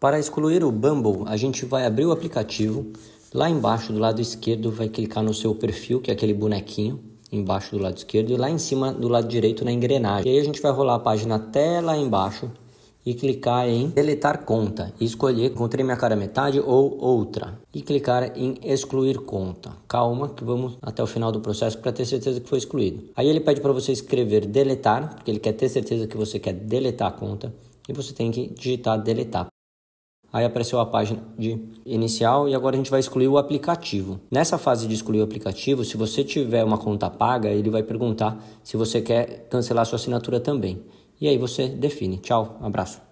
Para excluir o Bumble, a gente vai abrir o aplicativo. Lá embaixo do lado esquerdo vai clicar no seu perfil, que é aquele bonequinho embaixo do lado esquerdo, e lá em cima do lado direito na engrenagem. E aí a gente vai rolar a página até lá embaixo e clicar em deletar conta e escolher encontrei minha cara metade ou outra e clicar em excluir conta. Calma que vamos até o final do processo para ter certeza que foi excluído. Aí ele pede para você escrever deletar, porque ele quer ter certeza que você quer deletar a conta e você tem que digitar deletar. Aí apareceu a página de inicial e agora a gente vai excluir o aplicativo. Nessa fase de excluir o aplicativo, se você tiver uma conta paga, ele vai perguntar se você quer cancelar sua assinatura também. E aí você define. Tchau, abraço.